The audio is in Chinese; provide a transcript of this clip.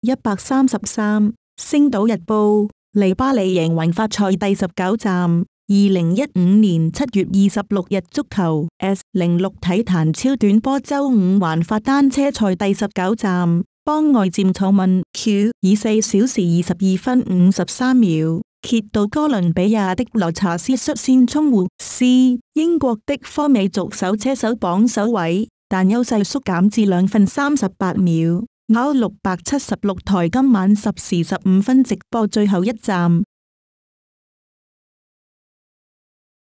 一百三十三，星岛日报，尼巴利迎云发赛第十九站，二零一五年七月二十六日足球 S 零六体坛超短波，周五环法单车赛第十九站，邦外占坐问 Q 以四小时二十二分五十三秒，揭到哥伦比亚的罗查斯率先冲活 C 英国的科美族首车手榜首位，但优势缩减至两分三十八秒。欧六百七十六台今晚十时十五分直播最后一站。